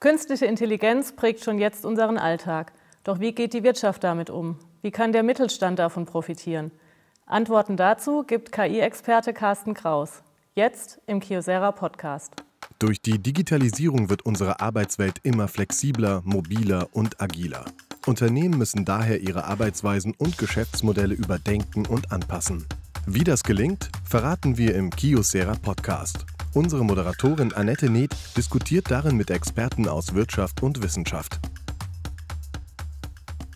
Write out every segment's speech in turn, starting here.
Künstliche Intelligenz prägt schon jetzt unseren Alltag. Doch wie geht die Wirtschaft damit um? Wie kann der Mittelstand davon profitieren? Antworten dazu gibt KI-Experte Carsten Kraus. Jetzt im Kiosera Podcast. Durch die Digitalisierung wird unsere Arbeitswelt immer flexibler, mobiler und agiler. Unternehmen müssen daher ihre Arbeitsweisen und Geschäftsmodelle überdenken und anpassen. Wie das gelingt, verraten wir im Kiosera Podcast. Unsere Moderatorin Annette Neth diskutiert darin mit Experten aus Wirtschaft und Wissenschaft.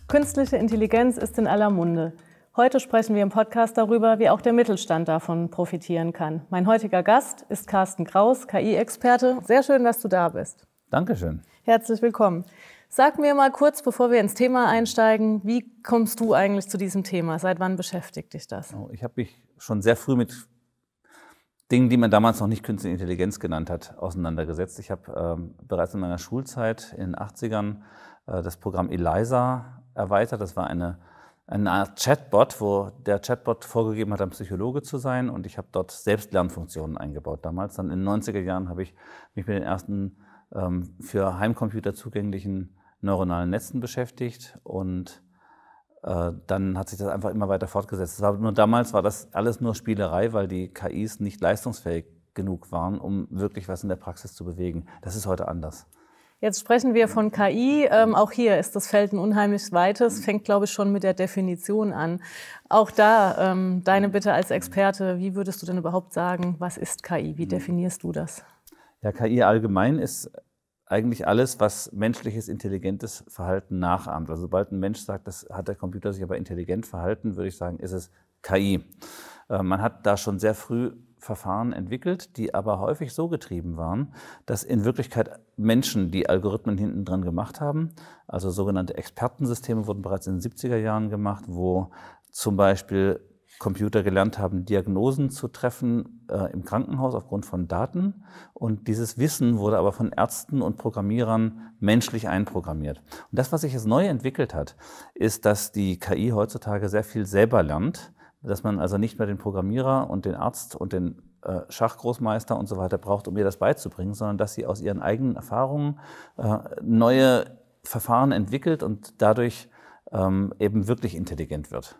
Künstliche Intelligenz ist in aller Munde. Heute sprechen wir im Podcast darüber, wie auch der Mittelstand davon profitieren kann. Mein heutiger Gast ist Carsten Kraus, KI-Experte. Sehr schön, dass du da bist. Dankeschön. Herzlich willkommen. Sag mir mal kurz, bevor wir ins Thema einsteigen, wie kommst du eigentlich zu diesem Thema? Seit wann beschäftigt dich das? Oh, ich habe mich schon sehr früh mit Dingen, die man damals noch nicht künstliche Intelligenz genannt hat, auseinandergesetzt. Ich habe ähm, bereits in meiner Schulzeit in den 80ern äh, das Programm ELISA erweitert. Das war eine, eine Art Chatbot, wo der Chatbot vorgegeben hat, ein Psychologe zu sein. Und ich habe dort Selbstlernfunktionen eingebaut damals. Dann in den 90er Jahren habe ich mich mit den ersten ähm, für Heimcomputer zugänglichen neuronalen Netzen beschäftigt und äh, dann hat sich das einfach immer weiter fortgesetzt. War, nur damals war das alles nur Spielerei, weil die KIs nicht leistungsfähig genug waren, um wirklich was in der Praxis zu bewegen. Das ist heute anders. Jetzt sprechen wir von KI. Ähm, auch hier ist das Feld ein unheimlich weites, fängt, glaube ich, schon mit der Definition an. Auch da ähm, deine Bitte als Experte, wie würdest du denn überhaupt sagen, was ist KI? Wie hm. definierst du das? Ja, KI allgemein ist eigentlich alles, was menschliches, intelligentes Verhalten nachahmt. Also sobald ein Mensch sagt, das hat der Computer sich aber intelligent verhalten, würde ich sagen, ist es KI. Äh, man hat da schon sehr früh Verfahren entwickelt, die aber häufig so getrieben waren, dass in Wirklichkeit Menschen die Algorithmen hinten dran gemacht haben. Also sogenannte Expertensysteme wurden bereits in den 70er Jahren gemacht, wo zum Beispiel Computer gelernt haben, Diagnosen zu treffen äh, im Krankenhaus aufgrund von Daten. Und dieses Wissen wurde aber von Ärzten und Programmierern menschlich einprogrammiert. Und das, was sich jetzt neu entwickelt hat, ist, dass die KI heutzutage sehr viel selber lernt, dass man also nicht mehr den Programmierer und den Arzt und den äh, Schachgroßmeister und so weiter braucht, um ihr das beizubringen, sondern dass sie aus ihren eigenen Erfahrungen äh, neue Verfahren entwickelt und dadurch ähm, eben wirklich intelligent wird.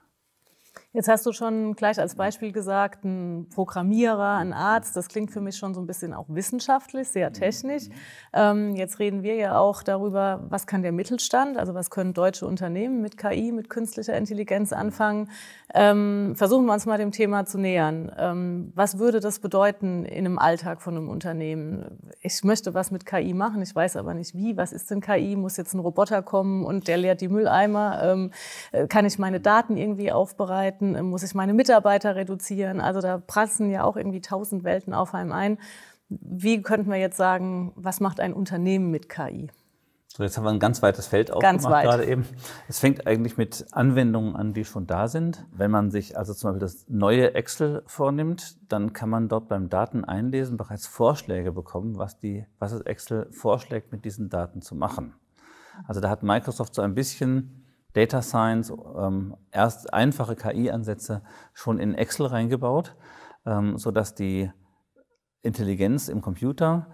Jetzt hast du schon gleich als Beispiel gesagt, ein Programmierer, ein Arzt, das klingt für mich schon so ein bisschen auch wissenschaftlich, sehr mhm. technisch. Ähm, jetzt reden wir ja auch darüber, was kann der Mittelstand, also was können deutsche Unternehmen mit KI, mit künstlicher Intelligenz anfangen. Ähm, versuchen wir uns mal dem Thema zu nähern. Ähm, was würde das bedeuten in einem Alltag von einem Unternehmen? Ich möchte was mit KI machen, ich weiß aber nicht wie. Was ist denn KI? Muss jetzt ein Roboter kommen und der leert die Mülleimer? Ähm, äh, kann ich meine Daten irgendwie aufbereiten? Monaten äh, muss ich meine Mitarbeiter reduzieren. Also da prassen ja auch irgendwie tausend Welten auf einem ein. Wie könnten wir jetzt sagen, was macht ein Unternehmen mit KI? So, jetzt haben wir ein ganz weites Feld aufgemacht weit. gerade eben. Es fängt eigentlich mit Anwendungen an, die schon da sind. Wenn man sich also zum Beispiel das neue Excel vornimmt, dann kann man dort beim Dateneinlesen bereits Vorschläge bekommen, was, die, was das Excel vorschlägt, mit diesen Daten zu machen. Also da hat Microsoft so ein bisschen Data Science, ähm, erst einfache KI-Ansätze schon in Excel reingebaut, ähm, sodass die Intelligenz im Computer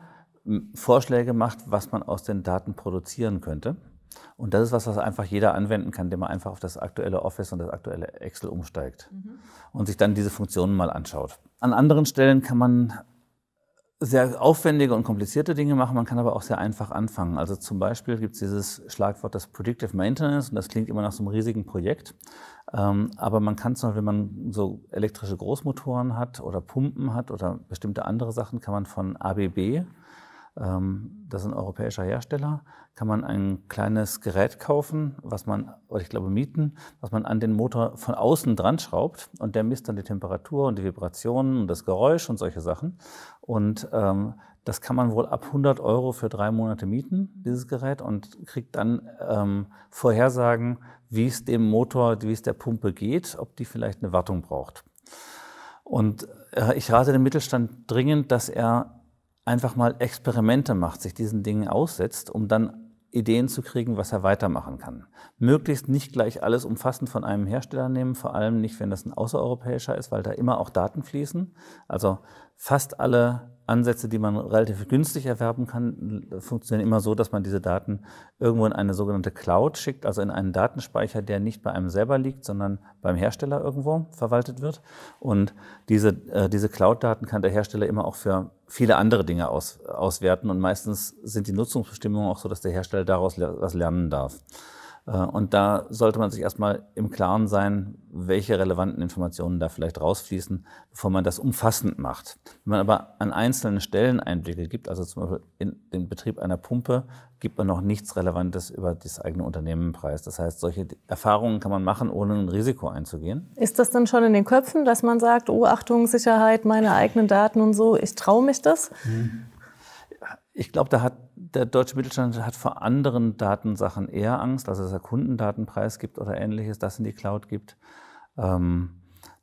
Vorschläge macht, was man aus den Daten produzieren könnte. Und das ist was, was einfach jeder anwenden kann, indem man einfach auf das aktuelle Office und das aktuelle Excel umsteigt mhm. und sich dann diese Funktionen mal anschaut. An anderen Stellen kann man sehr aufwendige und komplizierte Dinge machen, man kann aber auch sehr einfach anfangen. Also zum Beispiel gibt es dieses Schlagwort das Predictive Maintenance und das klingt immer nach so einem riesigen Projekt. Ähm, aber man kann zum Beispiel, wenn man so elektrische Großmotoren hat oder Pumpen hat oder bestimmte andere Sachen, kann man von ABB, ähm, das ist ein europäischer Hersteller, kann man ein kleines Gerät kaufen, was man, oder ich glaube mieten, was man an den Motor von außen dran schraubt und der misst dann die Temperatur und die Vibrationen und das Geräusch und solche Sachen. Und ähm, das kann man wohl ab 100 Euro für drei Monate mieten, dieses Gerät, und kriegt dann ähm, Vorhersagen, wie es dem Motor, wie es der Pumpe geht, ob die vielleicht eine Wartung braucht. Und äh, ich rate dem Mittelstand dringend, dass er einfach mal Experimente macht, sich diesen Dingen aussetzt, um dann Ideen zu kriegen, was er weitermachen kann. Möglichst nicht gleich alles umfassend von einem Hersteller nehmen, vor allem nicht, wenn das ein außereuropäischer ist, weil da immer auch Daten fließen. Also fast alle Ansätze, die man relativ günstig erwerben kann, äh, funktionieren immer so, dass man diese Daten irgendwo in eine sogenannte Cloud schickt, also in einen Datenspeicher, der nicht bei einem selber liegt, sondern beim Hersteller irgendwo verwaltet wird. Und diese, äh, diese Cloud-Daten kann der Hersteller immer auch für viele andere Dinge aus, äh, auswerten. Und meistens sind die Nutzungsbestimmungen auch so, dass der Hersteller daraus was lernen darf. Äh, und da sollte man sich erstmal im Klaren sein, welche relevanten Informationen da vielleicht rausfließen, bevor man das umfassend macht. Wenn man aber an einzelnen Stellen Einblicke gibt, also zum Beispiel in den Betrieb einer Pumpe, gibt man noch nichts Relevantes über das eigene Unternehmen preis. Das heißt, solche Erfahrungen kann man machen, ohne ein Risiko einzugehen. Ist das dann schon in den Köpfen, dass man sagt, oh Achtung, Sicherheit, meine eigenen Daten und so, ich traue mich das? Mhm. Ich glaube, da hat der deutsche Mittelstand hat vor anderen Datensachen eher Angst, also dass er Kundendatenpreis gibt oder ähnliches, das in die Cloud gibt. Ähm,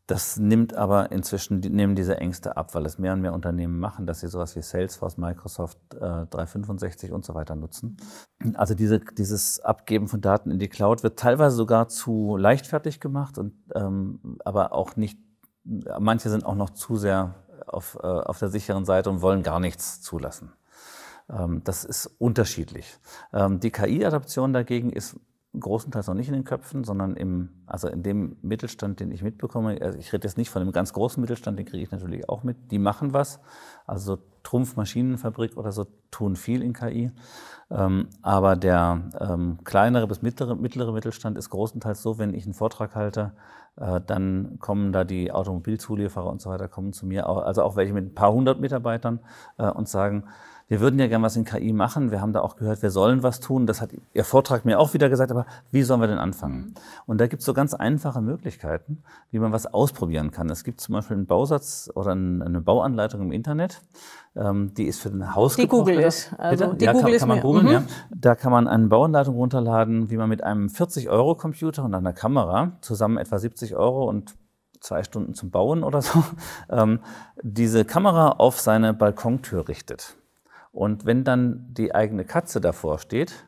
das nimmt aber inzwischen nehmen diese Ängste ab, weil es mehr und mehr Unternehmen machen, dass sie sowas wie Salesforce, Microsoft äh, 365 und so weiter nutzen. Also diese, dieses Abgeben von Daten in die Cloud wird teilweise sogar zu leichtfertig gemacht und ähm, aber auch nicht. Manche sind auch noch zu sehr auf, äh, auf der sicheren Seite und wollen gar nichts zulassen. Ähm, das ist unterschiedlich. Ähm, die KI-Adaption dagegen ist großenteils noch nicht in den Köpfen, sondern im, also in dem Mittelstand, den ich mitbekomme. Also ich rede jetzt nicht von dem ganz großen Mittelstand, den kriege ich natürlich auch mit. Die machen was. Also Trumpfmaschinenfabrik oder so tun viel in KI. Ähm, aber der ähm, kleinere bis mittlere, mittlere, Mittelstand ist großenteils so, wenn ich einen Vortrag halte, äh, dann kommen da die Automobilzulieferer und so weiter, kommen zu mir, also auch welche mit ein paar hundert Mitarbeitern äh, und sagen, wir würden ja gern was in KI machen. Wir haben da auch gehört, wir sollen was tun. Das hat Ihr Vortrag mir auch wieder gesagt, aber wie sollen wir denn anfangen? Mhm. Und da gibt es so ganz einfache Möglichkeiten, wie man was ausprobieren kann. Es gibt zum Beispiel einen Bausatz oder eine Bauanleitung im Internet, ähm, die ist für den Haus Die Google ist. Also Bitte? die ja, Google kann, kann man googeln, mhm. ja. Da kann man eine Bauanleitung runterladen, wie man mit einem 40-Euro-Computer und einer Kamera zusammen etwa 70 Euro und zwei Stunden zum Bauen oder so, ähm, diese Kamera auf seine Balkontür richtet. Und wenn dann die eigene Katze davor steht,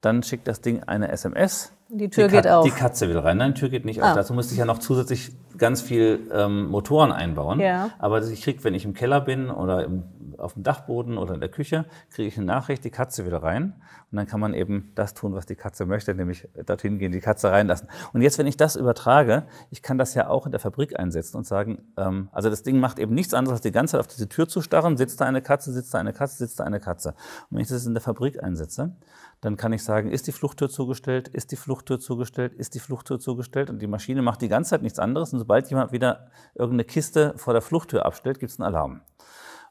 dann schickt das Ding eine SMS die Tür die geht auf. Die Katze will rein. Nein, die Tür geht nicht ah. auf. Dazu musste ich ja noch zusätzlich ganz viel ähm, Motoren einbauen. Ja. Aber ich kriege, wenn ich im Keller bin oder im, auf dem Dachboden oder in der Küche, kriege ich eine Nachricht, die Katze will rein. Und dann kann man eben das tun, was die Katze möchte, nämlich dorthin gehen, die Katze reinlassen. Und jetzt, wenn ich das übertrage, ich kann das ja auch in der Fabrik einsetzen und sagen, ähm, also das Ding macht eben nichts anderes, als die ganze Zeit auf diese Tür zu starren, sitzt da eine Katze, sitzt da eine Katze, sitzt da eine Katze. Und wenn ich das in der Fabrik einsetze, dann kann ich sagen, ist die Fluchttür zugestellt, ist die Fluchttür zugestellt, ist die Fluchttür zugestellt und die Maschine macht die ganze Zeit nichts anderes und sobald jemand wieder irgendeine Kiste vor der Fluchttür abstellt, gibt es einen Alarm.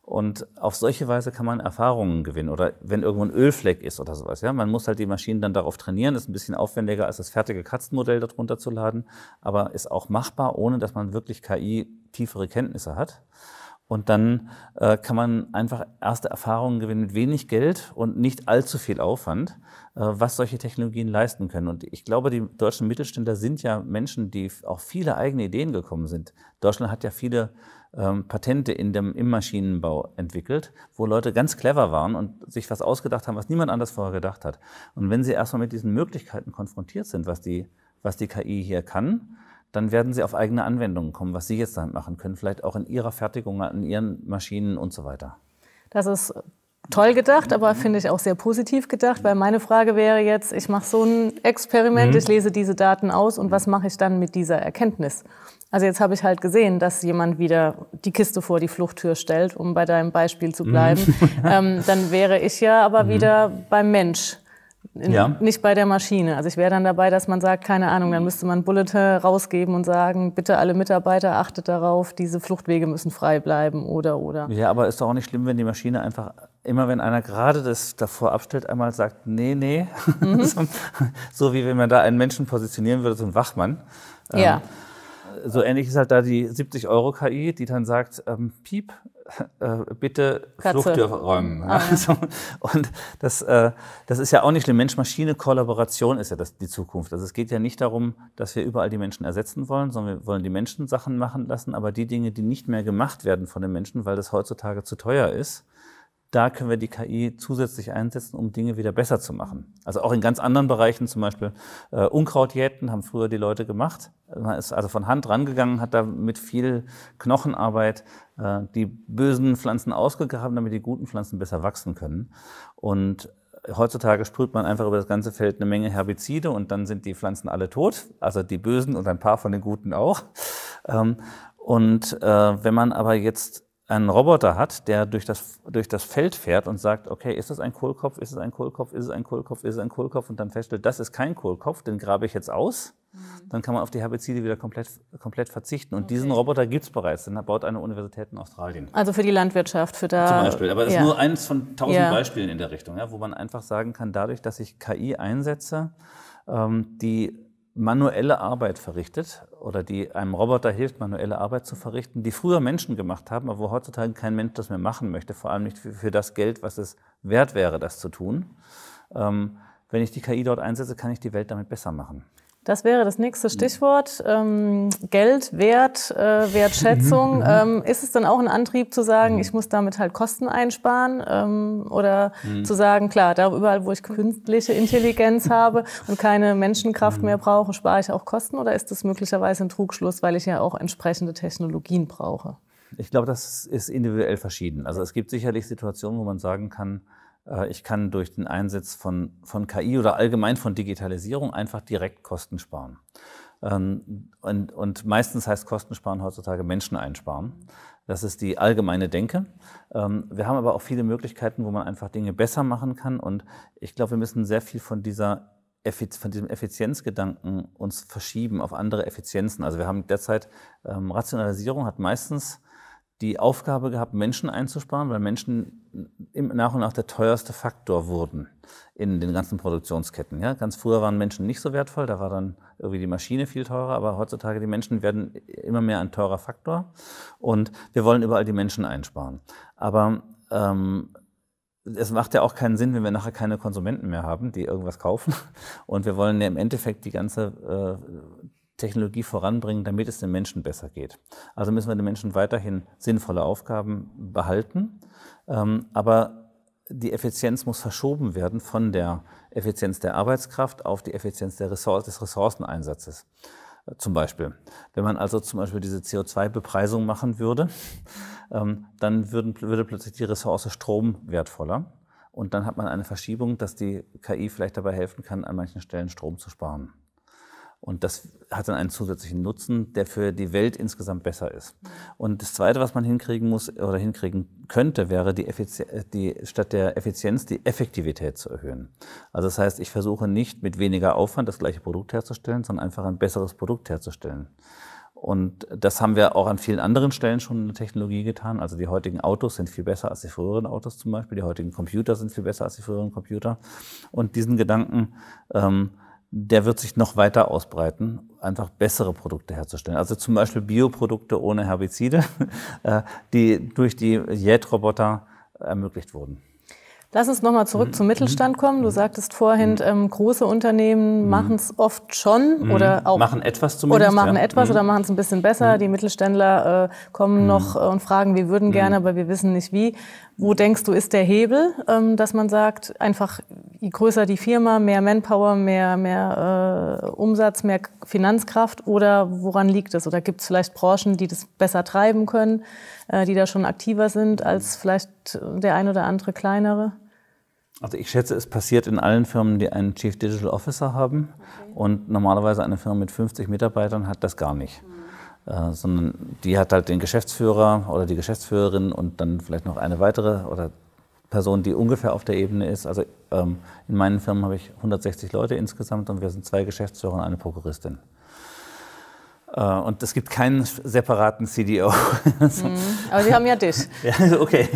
Und auf solche Weise kann man Erfahrungen gewinnen oder wenn irgendwo ein Ölfleck ist oder sowas. Ja, man muss halt die Maschinen dann darauf trainieren. Das ist ein bisschen aufwendiger als das fertige Katzenmodell darunter zu laden, aber ist auch machbar, ohne dass man wirklich KI tiefere Kenntnisse hat. Und dann äh, kann man einfach erste Erfahrungen gewinnen mit wenig Geld und nicht allzu viel Aufwand, äh, was solche Technologien leisten können. Und ich glaube, die deutschen Mittelständler sind ja Menschen, die auf viele eigene Ideen gekommen sind. Deutschland hat ja viele ähm, Patente in dem, im Maschinenbau entwickelt, wo Leute ganz clever waren und sich was ausgedacht haben, was niemand anders vorher gedacht hat. Und wenn sie erstmal mit diesen Möglichkeiten konfrontiert sind, was die, was die KI hier kann, dann werden sie auf eigene Anwendungen kommen, was sie jetzt damit machen können, vielleicht auch in ihrer Fertigung, an ihren Maschinen und so weiter. Das ist toll gedacht, aber finde ich auch sehr positiv gedacht, weil meine Frage wäre jetzt, ich mache so ein Experiment, mhm. ich lese diese Daten aus und was mache ich dann mit dieser Erkenntnis? Also jetzt habe ich halt gesehen, dass jemand wieder die Kiste vor die Fluchttür stellt, um bei deinem Beispiel zu mhm. bleiben. Ähm, dann wäre ich ja aber mhm. wieder beim Mensch. In, ja. Nicht bei der Maschine. Also ich wäre dann dabei, dass man sagt, keine Ahnung, dann müsste man Bulletin rausgeben und sagen, bitte alle Mitarbeiter achtet darauf, diese Fluchtwege müssen frei bleiben oder oder. Ja, aber ist doch auch nicht schlimm, wenn die Maschine einfach immer, wenn einer gerade das davor abstellt, einmal sagt, nee, nee. Mhm. so, so, wie wenn man da einen Menschen positionieren würde, so ein Wachmann. Ja. Ähm, so ähnlich ist halt da die 70-Euro-KI, die dann sagt, ähm, piep, äh, bitte Fluchttür räumen. Ah, ja. so, und das, äh, das ist ja auch nicht schlimm. Mensch-Maschine-Kollaboration ist ja das, die Zukunft. Also es geht ja nicht darum, dass wir überall die Menschen ersetzen wollen, sondern wir wollen die Menschen Sachen machen lassen, aber die Dinge, die nicht mehr gemacht werden von den Menschen, weil das heutzutage zu teuer ist, da können wir die KI zusätzlich einsetzen, um Dinge wieder besser zu machen. Also auch in ganz anderen Bereichen, zum Beispiel äh, Unkrautjäten haben früher die Leute gemacht. Man ist also von Hand rangegangen, hat da mit viel Knochenarbeit äh, die bösen Pflanzen ausgegraben, damit die guten Pflanzen besser wachsen können. Und heutzutage sprüht man einfach über das ganze Feld eine Menge Herbizide und dann sind die Pflanzen alle tot, also die bösen und ein paar von den guten auch. Ähm, und äh, wenn man aber jetzt einen Roboter hat, der durch das, durch das Feld fährt und sagt, okay, ist das ein Kohlkopf, ist es ein Kohlkopf, ist es ein Kohlkopf, ist es ein Kohlkopf und dann feststellt, das ist kein Kohlkopf, den grabe ich jetzt aus, mhm. dann kann man auf die Herbizide wieder komplett, komplett verzichten. Und okay. diesen Roboter gibt es bereits, den baut eine Universität in Australien. Also für die Landwirtschaft, für da... Zum Beispiel, aber das ja. ist nur eines von tausend ja. Beispielen in der Richtung, ja, wo man einfach sagen kann, dadurch, dass ich KI einsetze, ähm, die manuelle Arbeit verrichtet oder die einem Roboter hilft, manuelle Arbeit zu verrichten, die früher Menschen gemacht haben, aber wo heutzutage kein Mensch das mehr machen möchte, vor allem nicht für, für das Geld, was es wert wäre, das zu tun. Ähm, wenn ich die KI dort einsetze, kann ich die Welt damit besser machen. Das wäre das nächste Stichwort. Ähm, Geld, Wert, äh, Wertschätzung. Mhm. ähm, ist es dann auch ein Antrieb zu sagen, mhm. ich muss damit halt Kosten einsparen? Ähm, oder mhm. zu sagen, klar, da überall, wo ich künstliche Intelligenz habe und keine Menschenkraft mehr brauche, spare ich auch Kosten? Oder ist das möglicherweise ein Trugschluss, weil ich ja auch entsprechende Technologien brauche? Ich glaube, das ist individuell verschieden. Also es gibt sicherlich Situationen, wo man sagen kann, äh, ich kann durch den Einsatz von, von KI oder allgemein von Digitalisierung einfach direkt Kosten sparen. Ähm, und, und meistens heißt Kosten sparen heutzutage Menschen einsparen. Das ist die allgemeine Denke. Ähm, wir haben aber auch viele Möglichkeiten, wo man einfach Dinge besser machen kann. Und ich glaube, wir müssen sehr viel von dieser von diesem Effizienzgedanken uns verschieben auf andere Effizienzen. Also wir haben derzeit, ähm, Rationalisierung hat meistens die Aufgabe gehabt, Menschen einzusparen, weil Menschen nach und nach der teuerste Faktor wurden in den ganzen Produktionsketten. Ja, ganz früher waren Menschen nicht so wertvoll, da war dann irgendwie die Maschine viel teurer, aber heutzutage die Menschen werden immer mehr ein teurer Faktor und wir wollen überall die Menschen einsparen. Aber ähm, es macht ja auch keinen Sinn, wenn wir nachher keine Konsumenten mehr haben, die irgendwas kaufen. Und wir wollen ja im Endeffekt die ganze äh, Technologie voranbringen, damit es den Menschen besser geht. Also müssen wir den Menschen weiterhin sinnvolle Aufgaben behalten, ähm, aber die Effizienz muss verschoben werden von der Effizienz der Arbeitskraft auf die Effizienz der Ressource, des Ressourceneinsatzes. Zum Beispiel, wenn man also zum Beispiel diese CO2-Bepreisung machen würde, ähm, dann würden, würde plötzlich die Ressource Strom wertvoller. Und dann hat man eine Verschiebung, dass die KI vielleicht dabei helfen kann, an manchen Stellen Strom zu sparen. Und das hat dann einen zusätzlichen Nutzen, der für die Welt insgesamt besser ist. Und das Zweite, was man hinkriegen muss oder hinkriegen könnte, wäre, die Effizi die, statt der Effizienz die Effektivität zu erhöhen. Also das heißt, ich versuche nicht mit weniger Aufwand das gleiche Produkt herzustellen, sondern einfach ein besseres Produkt herzustellen. Und das haben wir auch an vielen anderen Stellen schon in der Technologie getan. Also die heutigen Autos sind viel besser als die früheren Autos zum Beispiel. Die heutigen Computer sind viel besser als die früheren Computer. Und diesen Gedanken ähm, der wird sich noch weiter ausbreiten, einfach bessere Produkte herzustellen. Also zum Beispiel Bioprodukte ohne Herbizide, äh, die durch die Jet-Roboter ermöglicht wurden. Lass uns nochmal zurück mhm. zum Mittelstand mhm. kommen. Du mhm. sagtest vorhin, ähm, große Unternehmen machen es oft schon oder auch machen etwas zumindest oder machen ja. etwas oder machen es ein bisschen besser. Die Mittelständler äh, kommen noch äh, und fragen, wir würden gerne, aber wir wissen nicht wie. Wo denkst du, ist der Hebel, ähm, dass man sagt, einfach je größer die Firma, mehr Manpower, mehr, mehr äh, Umsatz, mehr Finanzkraft? Oder woran liegt es? Oder gibt es vielleicht Branchen, die das besser treiben können, äh, die da schon aktiver sind als vielleicht der ein oder andere kleinere? Also ich schätze, es passiert in allen Firmen, die einen Chief Digital Officer haben. Okay. Und normalerweise eine Firma mit 50 Mitarbeitern hat das gar nicht. Mhm. Äh, sondern die hat halt den Geschäftsführer oder die Geschäftsführerin und dann vielleicht noch eine weitere oder Person, die ungefähr auf der Ebene ist. Also ähm, in meinen Firmen habe ich 160 Leute insgesamt und wir sind zwei Geschäftsführer und eine Prokuristin. Äh, und es gibt keinen separaten CDO. Mhm. Aber Sie haben ja dich. Ja, okay.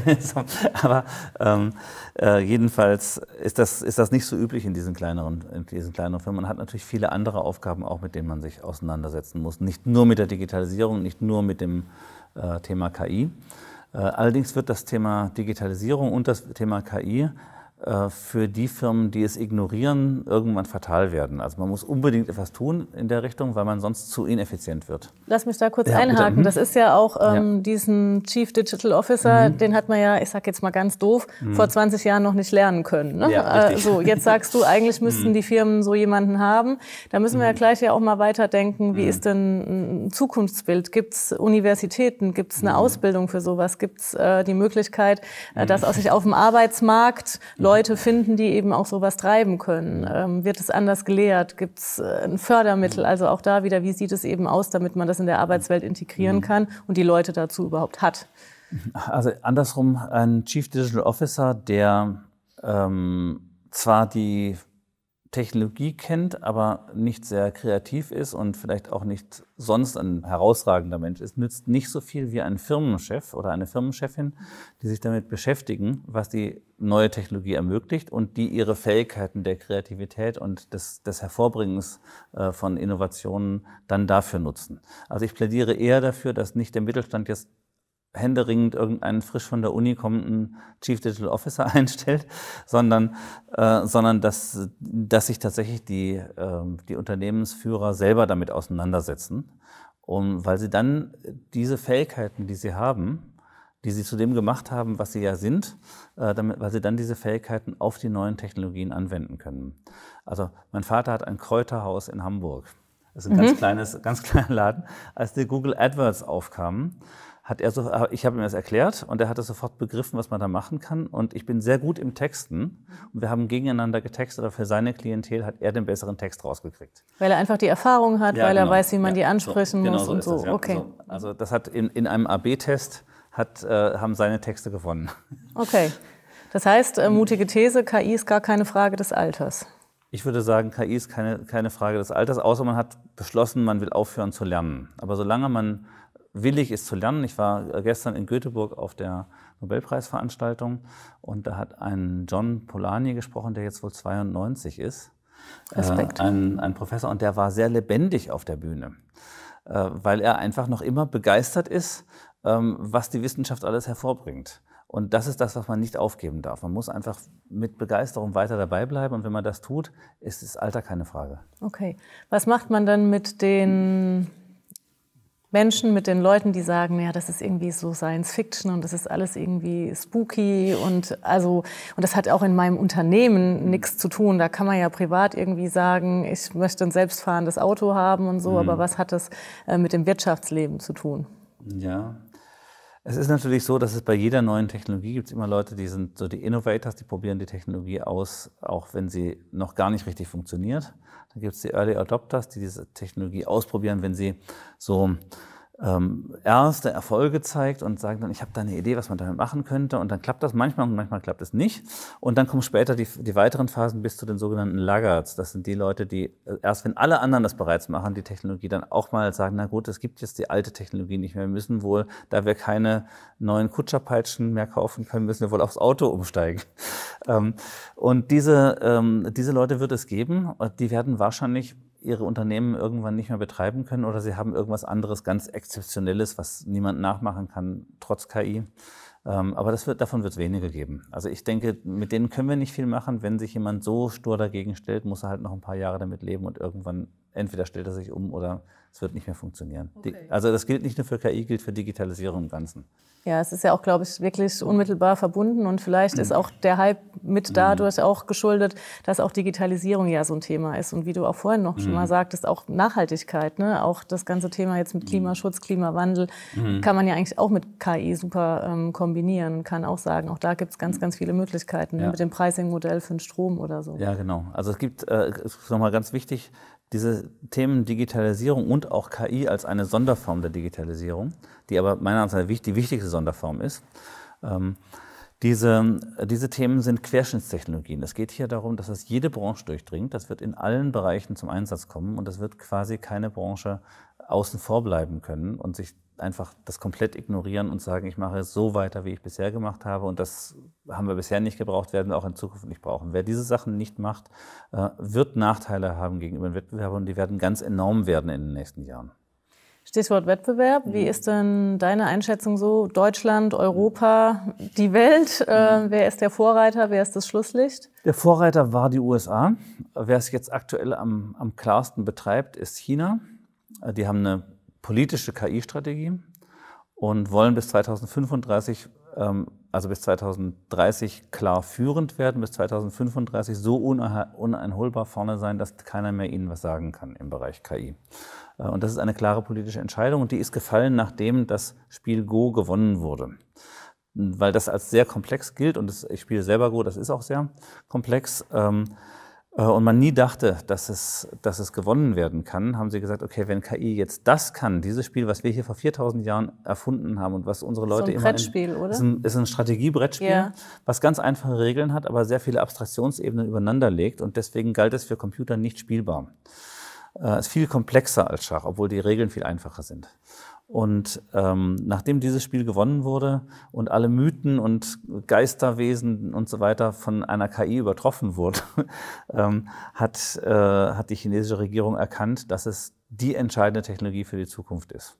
Aber ähm, äh, jedenfalls ist das, ist das nicht so üblich in diesen, kleineren, in diesen kleineren Firmen. Man hat natürlich viele andere Aufgaben auch, mit denen man sich auseinandersetzen muss. Nicht nur mit der Digitalisierung, nicht nur mit dem äh, Thema KI. Äh, allerdings wird das Thema Digitalisierung und das Thema KI äh, für die Firmen, die es ignorieren, irgendwann fatal werden. Also man muss unbedingt etwas tun in der Richtung, weil man sonst zu ineffizient wird. Lass mich da kurz ja, einhaken. Mhm. Das ist ja auch ähm, ja. diesen Chief Digital Officer, mhm. den hat man ja, ich sag jetzt mal ganz doof, mhm. vor 20 Jahren noch nicht lernen können. Ne? Ja, äh, jetzt sagst du, eigentlich müssten mhm. die Firmen so jemanden haben. Da müssen wir ja mhm. gleich ja auch mal weiterdenken, wie mhm. ist denn ein Zukunftsbild? Gibt es Universitäten? Gibt es eine Ausbildung für sowas? Gibt es äh, die Möglichkeit, äh, dass auch sich auf dem Arbeitsmarkt Leute Leute finden, die eben auch sowas treiben können? Ähm, wird es anders gelehrt? Gibt es äh, ein Fördermittel? Mhm. Also auch da wieder, wie sieht es eben aus, damit man das in der Arbeitswelt integrieren mhm. kann und die Leute dazu überhaupt hat? Also andersrum, ein Chief Digital Officer, der ähm, zwar die Technologie kennt, aber nicht sehr kreativ ist und vielleicht auch nicht sonst ein herausragender Mensch ist, nützt nicht so viel wie ein Firmenchef oder eine Firmenchefin, die sich damit beschäftigen, was die neue Technologie ermöglicht und die ihre Fähigkeiten der Kreativität und des, des Hervorbringens äh, von Innovationen dann dafür nutzen. Also ich plädiere eher dafür, dass nicht der Mittelstand jetzt händeringend irgendeinen frisch von der Uni kommenden Chief Digital Officer einstellt, sondern, äh, sondern dass, dass sich tatsächlich die, äh, die Unternehmensführer selber damit auseinandersetzen, um, weil sie dann diese Fähigkeiten, die sie haben, die sie zu dem gemacht haben, was sie ja sind, äh, damit, weil sie dann diese Fähigkeiten auf die neuen Technologien anwenden können. Also mein Vater hat ein Kräuterhaus in Hamburg. Das ist ein mhm. ganz kleines, ganz kleiner Laden. Als die Google AdWords aufkamen, hat er so, äh, ich habe ihm das erklärt und er hat es sofort begriffen, was man da machen kann. Und ich bin sehr gut im Texten. Und wir haben gegeneinander getextet, aber für seine Klientel hat er den besseren Text rausgekriegt. Weil er einfach die Erfahrung hat, ja, weil genau. er weiß, wie man ja, die ansprechen so, genau muss so und so. Das, ja. Okay. Also, also, das hat in, in einem AB-Test äh, haben seine Texte gewonnen. Okay. Das heißt, äh, mutige These, KI ist gar keine Frage des Alters. Ich würde sagen, KI ist keine, keine Frage des Alters, außer man hat beschlossen, man will aufhören zu lernen. Aber solange man willig ist zu lernen. Ich war gestern in Göteborg auf der Nobelpreisveranstaltung und da hat ein John Polanyi gesprochen, der jetzt wohl 92 ist. Äh, Respekt. Äh, ein, ein Professor und der war sehr lebendig auf der Bühne, äh, weil er einfach noch immer begeistert ist, ähm, was die Wissenschaft alles hervorbringt. Und das ist das, was man nicht aufgeben darf. Man muss einfach mit Begeisterung weiter dabei bleiben. Und wenn man das tut, ist das Alter keine Frage. Okay. Was macht man dann mit den Menschen, mit den Leuten, die sagen, ja, das ist irgendwie so Science Fiction und das ist alles irgendwie spooky und also und das hat auch in meinem Unternehmen nichts zu tun. Da kann man ja privat irgendwie sagen, ich möchte ein selbstfahrendes Auto haben und so, mhm. aber was hat das äh, mit dem Wirtschaftsleben zu tun? Ja, es ist natürlich so, dass es bei jeder neuen Technologie gibt es immer Leute, die sind so die Innovators, die probieren die Technologie aus, auch wenn sie noch gar nicht richtig funktioniert. Dann gibt es die Early Adopters, die diese Technologie ausprobieren, wenn sie so ähm, erste Erfolge zeigt und sagt dann, ich habe da eine Idee, was man damit machen könnte. Und dann klappt das manchmal und manchmal klappt es nicht. Und dann kommen später die, die weiteren Phasen bis zu den sogenannten Laggards. Das sind die Leute, die äh, erst, wenn alle anderen das bereits machen, die Technologie dann auch mal sagen, na gut, es gibt jetzt die alte Technologie nicht mehr. Wir müssen wohl, da wir keine neuen Kutscherpeitschen mehr kaufen können, müssen wir wohl aufs Auto umsteigen. Ähm, und diese, ähm, diese Leute wird es geben. Die werden wahrscheinlich ihre Unternehmen irgendwann nicht mehr betreiben können oder sie haben irgendwas anderes ganz Exzeptionelles, was niemand nachmachen kann, trotz KI. Ähm, aber das wird, davon wird es weniger geben. Also ich denke, mit denen können wir nicht viel machen. Wenn sich jemand so stur dagegen stellt, muss er halt noch ein paar Jahre damit leben und irgendwann entweder stellt er sich um oder es wird nicht mehr funktionieren. Okay. Also das gilt nicht nur für KI, gilt für Digitalisierung im Ganzen. Ja, es ist ja auch, glaube ich, wirklich unmittelbar verbunden und vielleicht ist auch der Hype mit dadurch mhm. auch geschuldet, dass auch Digitalisierung ja so ein Thema ist. Und wie du auch vorhin noch mhm. schon mal mhm. sagtest, auch Nachhaltigkeit, ne? auch das ganze Thema jetzt mit mhm. Klimaschutz, Klimawandel, mhm. kann man ja eigentlich auch mit KI super ähm, kombinieren, kann auch sagen, auch da gibt es ganz, ganz viele Möglichkeiten ne? ja. mit dem Pricing-Modell für den Strom oder so. Ja, genau. Also es gibt, äh, nochmal ganz wichtig, diese Themen Digitalisierung und auch KI als eine Sonderform der Digitalisierung, die aber meiner Ansicht nach die wichtigste Sonderform ist, ähm, diese, äh, diese Themen sind Querschnittstechnologien. Es geht hier darum, dass es jede Branche durchdringt. Das wird in allen Bereichen zum Einsatz kommen und es wird quasi keine Branche außen vor bleiben können und sich einfach das komplett ignorieren und sagen, ich mache es so weiter, wie ich bisher gemacht habe und das haben wir bisher nicht gebraucht, werden wir auch in Zukunft nicht brauchen. Wer diese Sachen nicht macht, äh, wird Nachteile haben gegenüber den Wettbewerbern und die werden ganz enorm werden in den nächsten Jahren. Stichwort Wettbewerb. Wie mhm. ist denn deine Einschätzung so? Deutschland, Europa, die Welt? Äh, mhm. wer ist der Vorreiter? Wer ist das Schlusslicht? Der Vorreiter war die USA. Wer es jetzt aktuell am, am klarsten betreibt, ist China. Äh, die haben eine politische KI-Strategie und wollen bis 2035, ähm, also bis 2030 klar führend werden, bis 2035 so uneinholbar vorne sein, dass keiner mehr ihnen was sagen kann im Bereich KI. Äh, und das ist eine klare politische Entscheidung und die ist gefallen, nachdem das Spiel Go gewonnen wurde. Weil das als sehr komplex gilt und das, ich spiele selber Go, das ist auch sehr komplex. Ähm, äh, und man nie dachte, dass es, dass es gewonnen werden kann, haben sie gesagt, okay, wenn KI jetzt das kann, dieses Spiel, was wir hier vor 4000 Jahren erfunden haben und was unsere Leute so ein immer Brettspiel, in, oder? Ist ein, ist ein Strategiebrettspiel, yeah. was ganz einfache Regeln hat, aber sehr viele Abstraktionsebenen übereinander legt und deswegen galt es für Computer nicht spielbar. Äh, es ist viel komplexer als Schach, obwohl die Regeln viel einfacher sind. Und ähm, nachdem dieses Spiel gewonnen wurde und alle Mythen und Geisterwesen und so weiter von einer KI übertroffen wurde, ähm, hat, äh, hat die chinesische Regierung erkannt, dass es die entscheidende Technologie für die Zukunft ist.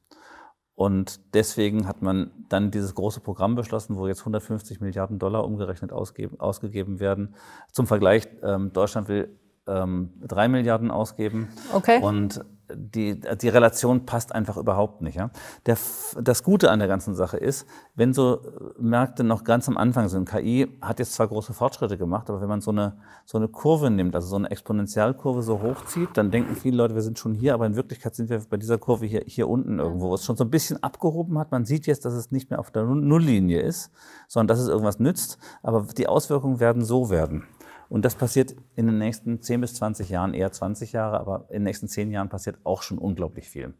Und deswegen hat man dann dieses große Programm beschlossen, wo jetzt 150 Milliarden Dollar umgerechnet ausgeben, ausgegeben werden. Zum Vergleich, ähm, Deutschland will 3 ähm, Milliarden ausgeben. Okay. Und die, die Relation passt einfach überhaupt nicht. Ja? Der, das Gute an der ganzen Sache ist, wenn so äh, Märkte noch ganz am Anfang sind, KI hat jetzt zwar große Fortschritte gemacht, aber wenn man so eine, so eine Kurve nimmt, also so eine Exponentialkurve so hochzieht, dann denken viele Leute, wir sind schon hier, aber in Wirklichkeit sind wir bei dieser Kurve hier, hier unten irgendwo, wo es schon so ein bisschen abgehoben hat. Man sieht jetzt, dass es nicht mehr auf der Nulllinie ist, sondern dass es irgendwas nützt, aber die Auswirkungen werden so werden. Und das passiert in den nächsten 10 bis 20 Jahren, eher 20 Jahre, aber in den nächsten 10 Jahren passiert auch schon unglaublich viel.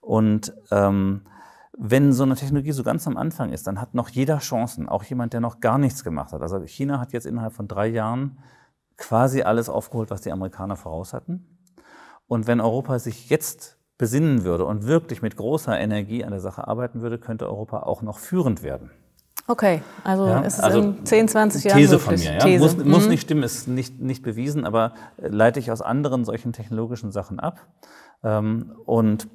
Und ähm, wenn so eine Technologie so ganz am Anfang ist, dann hat noch jeder Chancen, auch jemand, der noch gar nichts gemacht hat. Also China hat jetzt innerhalb von drei Jahren quasi alles aufgeholt, was die Amerikaner voraus hatten. Und wenn Europa sich jetzt besinnen würde und wirklich mit großer Energie an der Sache arbeiten würde, könnte Europa auch noch führend werden. Okay, also ja? es ist also in 10, 20 Jahren These von mir, ja? These. Muss, muss mhm. nicht stimmen, ist nicht, nicht bewiesen, aber äh, leite ich aus anderen solchen technologischen Sachen ab ähm, und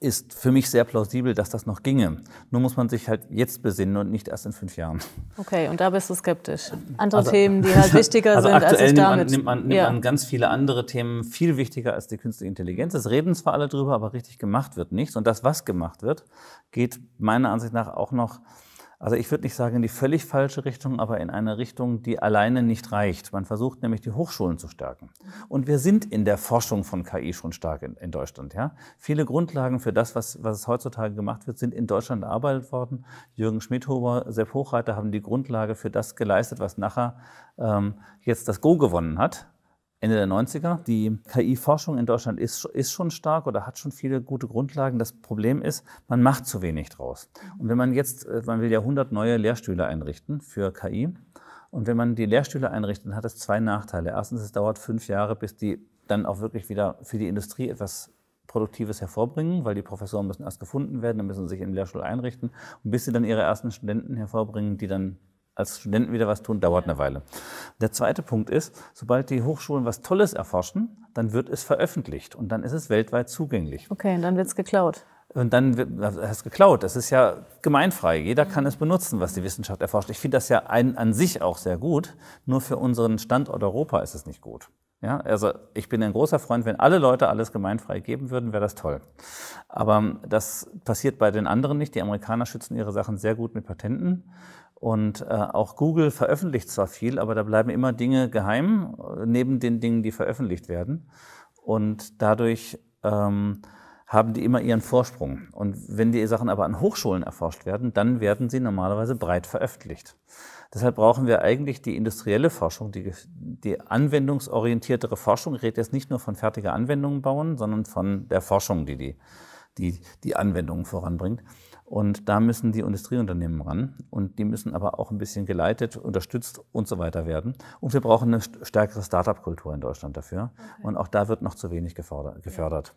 ist für mich sehr plausibel, dass das noch ginge. Nur muss man sich halt jetzt besinnen und nicht erst in fünf Jahren. Okay, und da bist du skeptisch. Andere also, Themen, die halt wichtiger also sind, als ich nimmt damit... Man, nimmt man, nimmt ja. man ganz viele andere Themen viel wichtiger als die künstliche Intelligenz. Es reden zwar alle drüber, aber richtig gemacht wird nichts. Und das, was gemacht wird, geht meiner Ansicht nach auch noch also ich würde nicht sagen in die völlig falsche Richtung, aber in eine Richtung, die alleine nicht reicht. Man versucht nämlich die Hochschulen zu stärken. Und wir sind in der Forschung von KI schon stark in, in Deutschland. Ja? Viele Grundlagen für das, was, was heutzutage gemacht wird, sind in Deutschland erarbeitet worden. Jürgen Schmidhuber, Sepp Hochreiter haben die Grundlage für das geleistet, was nachher ähm, jetzt das Go gewonnen hat. Ende der 90er. Die KI-Forschung in Deutschland ist, ist schon stark oder hat schon viele gute Grundlagen. Das Problem ist, man macht zu wenig draus. Und wenn man jetzt, äh, man will ja 100 neue Lehrstühle einrichten für KI. Und wenn man die Lehrstühle einrichtet, hat es zwei Nachteile. Erstens, es dauert fünf Jahre, bis die dann auch wirklich wieder für die Industrie etwas Produktives hervorbringen, weil die Professoren müssen erst gefunden werden, dann müssen sie sich im Lehrstuhl einrichten. Und bis sie dann ihre ersten Studenten hervorbringen, die dann als Studenten wieder was tun, dauert eine Weile. Der zweite Punkt ist, sobald die Hochschulen was Tolles erforschen, dann wird es veröffentlicht und dann ist es weltweit zugänglich. Okay, und dann wird es geklaut. Und dann wird, also es geklaut. Das ist ja gemeinfrei. Jeder kann es benutzen, was die Wissenschaft erforscht. Ich finde das ja ein, an sich auch sehr gut. Nur für unseren Standort Europa ist es nicht gut. Ja, also ich bin ein großer Freund, wenn alle Leute alles gemeinfrei geben würden, wäre das toll. Aber ähm, das passiert bei den anderen nicht. Die Amerikaner schützen ihre Sachen sehr gut mit Patenten. Und äh, auch Google veröffentlicht zwar viel, aber da bleiben immer Dinge geheim, äh, neben den Dingen, die veröffentlicht werden. Und dadurch ähm, haben die immer ihren Vorsprung. Und wenn die Sachen aber an Hochschulen erforscht werden, dann werden sie normalerweise breit veröffentlicht. Deshalb brauchen wir eigentlich die industrielle Forschung, die, die anwendungsorientiertere Forschung. Ich rede jetzt nicht nur von fertiger Anwendung bauen, sondern von der Forschung, die die, die, die Anwendungen voranbringt. Und da müssen die Industrieunternehmen ran. Und die müssen aber auch ein bisschen geleitet, unterstützt und so weiter werden. Und wir brauchen eine stärkere Start-up-Kultur in Deutschland dafür. Okay. Und auch da wird noch zu wenig gefördert.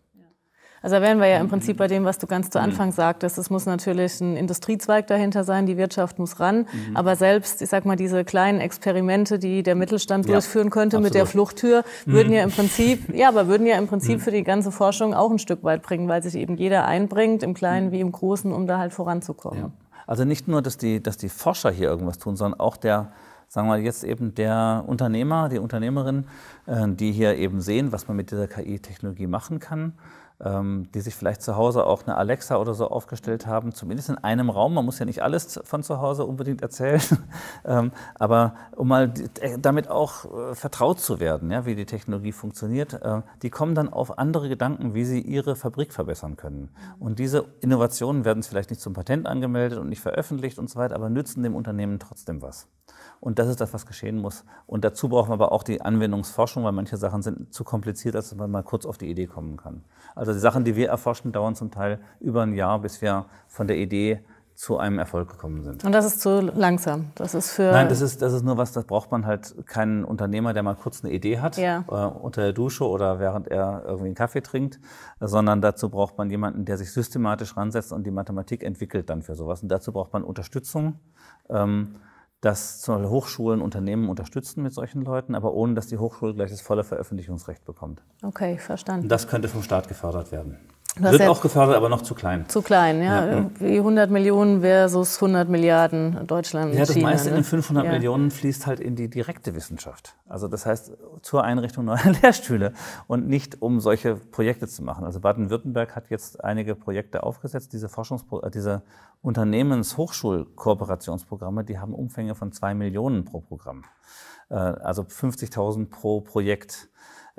Also da wären wir ja im Prinzip mhm. bei dem, was du ganz zu mhm. Anfang sagtest. Es muss natürlich ein Industriezweig dahinter sein, die Wirtschaft muss ran. Mhm. Aber selbst, ich sag mal, diese kleinen Experimente, die der Mittelstand ja, durchführen könnte absolut. mit der Fluchttür, würden mhm. ja im Prinzip, ja, aber würden ja im Prinzip mhm. für die ganze Forschung auch ein Stück weit bringen, weil sich eben jeder einbringt, im Kleinen mhm. wie im Großen, um da halt voranzukommen. Ja. Also nicht nur, dass die, dass die Forscher hier irgendwas tun, sondern auch der, sagen wir jetzt eben der Unternehmer, die Unternehmerin, äh, die hier eben sehen, was man mit dieser KI-Technologie machen kann ähm, die sich vielleicht zu Hause auch eine Alexa oder so aufgestellt haben, zumindest in einem Raum. Man muss ja nicht alles von zu Hause unbedingt erzählen, ähm, aber um mal äh, damit auch äh, vertraut zu werden, ja, wie die Technologie funktioniert, äh, die kommen dann auf andere Gedanken, wie sie ihre Fabrik verbessern können. Und diese Innovationen werden vielleicht nicht zum Patent angemeldet und nicht veröffentlicht und so weiter, aber nützen dem Unternehmen trotzdem was. Und das ist das, was geschehen muss. Und dazu brauchen wir aber auch die Anwendungsforschung, weil manche Sachen sind zu kompliziert, als dass man mal kurz auf die Idee kommen kann. Also die Sachen, die wir erforschen, dauern zum Teil über ein Jahr, bis wir von der Idee zu einem Erfolg gekommen sind. Und das ist zu langsam. Das ist für Nein, das ist, das ist nur was, das braucht man halt keinen Unternehmer, der mal kurz eine Idee hat, ja. äh, unter der Dusche oder während er irgendwie einen Kaffee trinkt, sondern dazu braucht man jemanden, der sich systematisch ransetzt und die Mathematik entwickelt dann für sowas. Und dazu braucht man Unterstützung. Ähm, dass zum Beispiel Hochschulen Unternehmen unterstützen mit solchen Leuten, aber ohne dass die Hochschule gleich das volle Veröffentlichungsrecht bekommt. Okay, verstanden. das könnte vom Staat gefördert werden. Wird auch gefördert, aber noch zu klein. Zu klein, ja. ja. 100 Millionen versus 100 Milliarden Deutschland. Ja, das China, meiste ne? in den 500 ja. Millionen fließt halt in die direkte Wissenschaft. Also das heißt zur Einrichtung neuer Lehrstühle und nicht um solche Projekte zu machen. Also Baden-Württemberg hat jetzt einige Projekte aufgesetzt. Diese Forschungspro äh, diese Unternehmenshochschulkooperationsprogramme, die haben Umfänge von zwei Millionen pro Programm. Äh, also 50.000 pro Projekt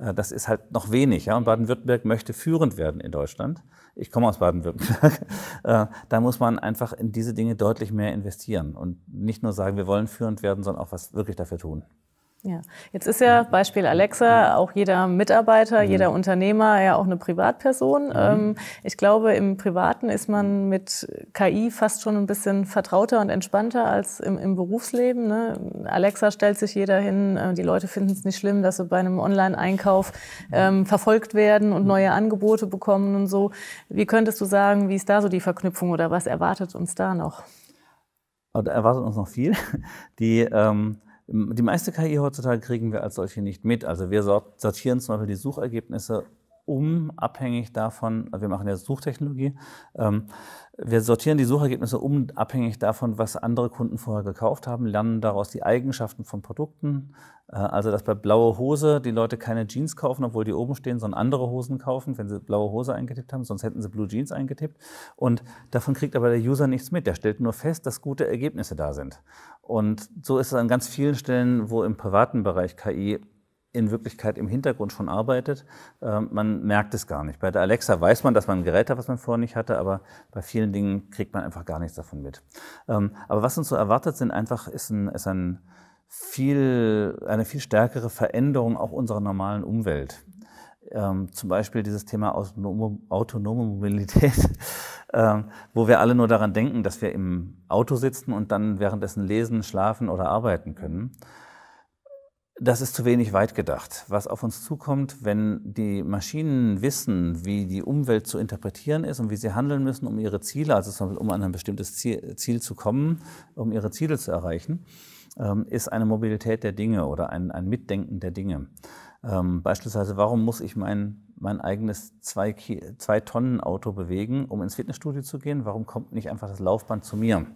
äh, das ist halt noch wenig. Ja? Und Baden-Württemberg möchte führend werden in Deutschland. Ich komme aus Baden-Württemberg. Äh, da muss man einfach in diese Dinge deutlich mehr investieren und nicht nur sagen, wir wollen führend werden, sondern auch was wirklich dafür tun. Ja, jetzt ist ja Beispiel Alexa auch jeder Mitarbeiter, mhm. jeder Unternehmer ja auch eine Privatperson. Mhm. Ähm, ich glaube, im Privaten ist man mit KI fast schon ein bisschen vertrauter und entspannter als im, im Berufsleben. Ne? Alexa stellt sich jeder hin. Äh, die Leute finden es nicht schlimm, dass sie bei einem Online-Einkauf ähm, verfolgt werden und mhm. neue Angebote bekommen und so. Wie könntest du sagen, wie ist da so die Verknüpfung oder was erwartet uns da noch? Da erwartet uns noch viel. Die ähm die meiste KI heutzutage kriegen wir als solche nicht mit. Also wir sortieren zum Beispiel die Suchergebnisse um, abhängig davon, also wir machen ja Suchtechnologie, ähm, wir sortieren die Suchergebnisse um, abhängig davon, was andere Kunden vorher gekauft haben, lernen daraus die Eigenschaften von Produkten. Äh, also, dass bei blaue Hose die Leute keine Jeans kaufen, obwohl die oben stehen, sondern andere Hosen kaufen, wenn sie blaue Hose eingetippt haben, sonst hätten sie Blue Jeans eingetippt. Und davon kriegt aber der User nichts mit. Der stellt nur fest, dass gute Ergebnisse da sind. Und so ist es an ganz vielen Stellen, wo im privaten Bereich KI in Wirklichkeit im Hintergrund schon arbeitet. Ähm, man merkt es gar nicht. Bei der Alexa weiß man, dass man ein Gerät hat, was man vorher nicht hatte, aber bei vielen Dingen kriegt man einfach gar nichts davon mit. Ähm, aber was uns so erwartet, sind einfach, ist ein, ist ein viel, eine viel stärkere Veränderung auch unserer normalen Umwelt. Ähm, zum Beispiel dieses Thema autonome Mobilität, wo wir alle nur daran denken, dass wir im Auto sitzen und dann währenddessen lesen, schlafen oder arbeiten können. Das ist zu wenig weit gedacht. Was auf uns zukommt, wenn die Maschinen wissen, wie die Umwelt zu interpretieren ist und wie sie handeln müssen, um ihre Ziele, also zum Beispiel um an ein bestimmtes Ziel, Ziel zu kommen, um ihre Ziele zu erreichen, ähm, ist eine Mobilität der Dinge oder ein, ein Mitdenken der Dinge. Ähm, beispielsweise, warum muss ich mein, mein eigenes zwei tonnen auto bewegen, um ins Fitnessstudio zu gehen? Warum kommt nicht einfach das Laufband zu mir? Mhm.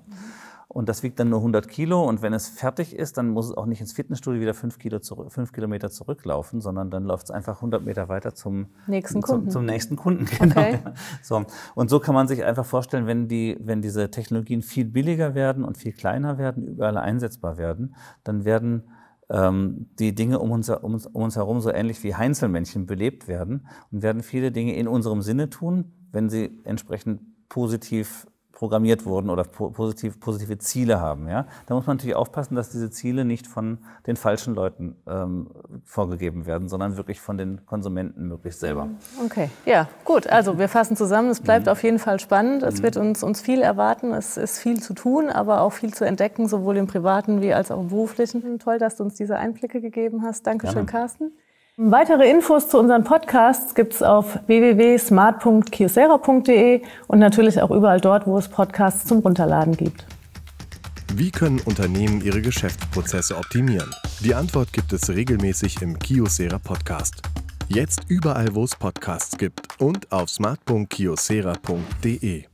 Und das wiegt dann nur 100 Kilo. Und wenn es fertig ist, dann muss es auch nicht ins Fitnessstudio wieder fünf, Kilo zurück, Kilometer zurücklaufen, sondern dann läuft es einfach 100 Meter weiter zum nächsten Kunden. Zum, nächsten Kunden. Genau. Okay. So. Und so kann man sich einfach vorstellen, wenn, die, wenn diese Technologien viel billiger werden und viel kleiner werden, überall einsetzbar werden, dann werden ähm, die Dinge um uns, um, um uns herum so ähnlich wie Heinzelmännchen belebt werden und werden viele Dinge in unserem Sinne tun, wenn sie entsprechend positiv programmiert wurden oder positiv, positive Ziele haben. Ja? Da muss man natürlich aufpassen, dass diese Ziele nicht von den falschen Leuten ähm, vorgegeben werden, sondern wirklich von den Konsumenten möglichst selber. Okay, ja, gut. Also wir fassen zusammen, es bleibt mhm. auf jeden Fall spannend. Es mhm. wird uns, uns viel erwarten, es ist viel zu tun, aber auch viel zu entdecken, sowohl im privaten wie als auch im beruflichen. Toll, dass du uns diese Einblicke gegeben hast. Dankeschön, Gerne. Carsten. Weitere Infos zu unseren Podcasts gibt es auf www.smart.kiosera.de und natürlich auch überall dort, wo es Podcasts zum Runterladen gibt. Wie können Unternehmen ihre Geschäftsprozesse optimieren? Die Antwort gibt es regelmäßig im Kiosera Podcast. Jetzt überall, wo es Podcasts gibt und auf smart.kiosera.de.